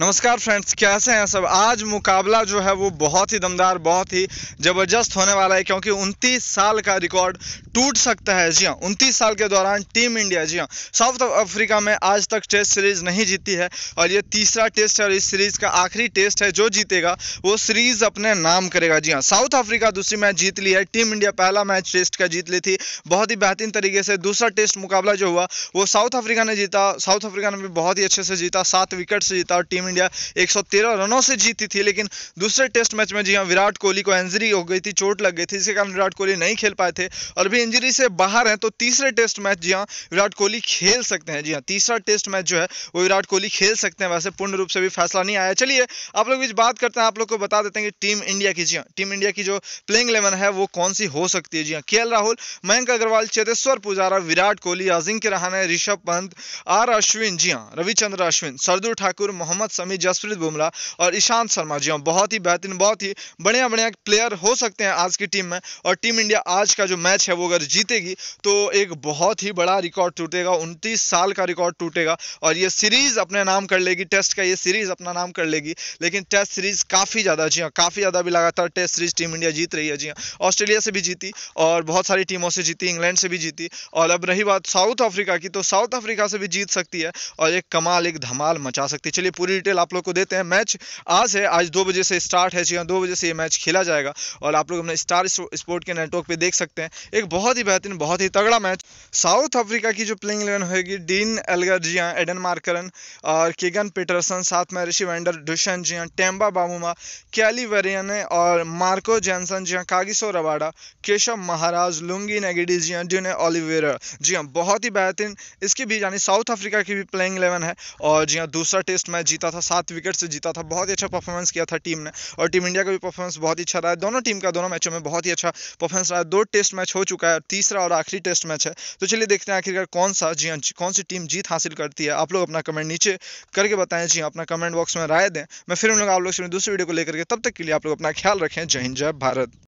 नमस्कार फ्रेंड्स कैसे हैं सब आज मुकाबला जो है वो बहुत ही दमदार बहुत ही ज़बरदस्त होने वाला है क्योंकि उनतीस साल का रिकॉर्ड टूट सकता है जी हाँ उनतीस साल के दौरान टीम इंडिया जी हाँ साउथ अफ्रीका में आज तक टेस्ट सीरीज नहीं जीती है और ये तीसरा टेस्ट है और इस सीरीज का आखिरी टेस्ट है जो जीतेगा वो सीरीज अपने नाम करेगा जी हाँ साउथ अफ्रीका दूसरी मैच जीत ली है टीम इंडिया पहला मैच टेस्ट का जीत ली थी बहुत ही बेहतरीन तरीके से दूसरा टेस्ट मुकाबला जो हुआ वो साउथ अफ्रीका ने जीता साउथ अफ्रीका ने भी बहुत ही अच्छे से जीता सात विकेट से जीता और टीम इंडिया 113 रनों से जीती थी लेकिन दूसरे टेस्ट मैच में जी हाँ विराट कोहली को इंजरी हो गई थी चोट लग गई थी इसके कारण विराट कोहली नहीं खेल पाए थे और अभी इंजरी से बाहर हैं तो तीसरे टेस्ट मैच जी हाँ विराट कोहली खेल सकते हैं जी हाँ तीसरा टेस्ट मैच जो है वो विराट कोहली खेल सकते हैं वैसे पूर्ण रूप से भी फैसला नहीं आया चलिए आप लोग बीच बात करते हैं आप लोग को बता देते हैं कि टीम इंडिया की जी हाँ टीम इंडिया की जो प्लेइंग इलेवन है वो कौन सी हो सकती है जी हाँ के राहुल मयंक अग्रवाल चेतेश्वर पुजारा विराट कोहली अजिंक्य रहाने ऋषभ पंत आर अश्विन जी हाँ रविचंद्र अश्विन सरदू ठाकुर मोहम्मद समी जसप्रीत बुमराह और ईशांत शर्मा जी हाँ बहुत ही बेहतरीन बहुत ही बढ़िया बढ़िया प्लेयर हो सकते हैं आज की टीम में और टीम इंडिया आज का जो मैच है वो अगर जीतेगी तो एक बहुत ही बड़ा रिकॉर्ड टूटेगा उनतीस साल का रिकॉर्ड टूटेगा और ये सीरीज अपने नाम कर लेगी टेस्ट का ये सीरीज अपना नाम कर लेगी लेकिन टेस्ट सीरीज काफ़ी ज़्यादा जी हाँ काफ़ी ज़्यादा भी लगातार टेस्ट सीरीज टीम इंडिया जीत रही है जी हाँ ऑस्ट्रेलिया से भी जीती और बहुत सारी टीमों से जीती इंग्लैंड से भी जीती और अब रही बात साउथ अफ्रीका की तो साउथ अफ्रीका से भी जीत सकती है और एक कमाल एक धमाल मचा सकती है चलिए पूरी डिटेल आप लोग को देते हैं मैच आज है आज दो बजे से स्टार्ट है जी हाँ, दो बजे से ये मैच खेला जाएगा और आप लोग अपने स्टार स्पोर्ट के नेटवर्क पर देख सकते हैं एक बहुत ही बेहतरीन बहुत ही तगड़ा मैच साउथ अफ्रीका की जो प्लेइंग इलेवन होगी डीन एलगर जी हाँ एडन मार्करन और केगन पीटरसन साथ में ऋषि वेंडर डुशन जी हाँ टेम्बा बामुमा कैली वेरियन और मार्को जैनसन जी हाँ Kagiso Rabada Keshav Maharaj Lungi Ngidi जी हाँ ड्यूने ऑलिवेर जी हाँ बहुत ही बेहतरीन इसकी भी यानी साउथ अफ्रीका की भी प्लेइंग इलेवन है और जी हाँ दूसरा टेस्ट मैच जीता जीता था सात विकेट से जीता था बहुत ही अच्छा परफॉर्मेंस किया था टीम ने और टीम इंडिया का भी परफॉर्मेंस बहुत ही अच्छा रहा है दोनों टीम का दोनों मैचों में बहुत ही अच्छा परफॉर्मेंस रहा है दो टेस्ट मैच हो चुका है तीसरा और आखिरी टेस्ट मैच है तो चलिए देखते हैं आखिरकार कौन सा जी हाँ, कौन सी टीम जीत हासिल करती है आप लोग अपना कमेंट नीचे करके बताएं जी हाँ, अपना कमेंट बॉक्स में राय दें मैं फिर उन लोग आप लोग दूसरी वीडियो को लेकर के तब तक के लिए आप लोग अपना ख्याल रखें जय हिंद जय भारत